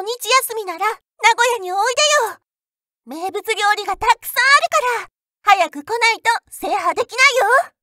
土日休みなら名古屋においでよ名物料理がたくさんあるから早く来ないと制覇できないよ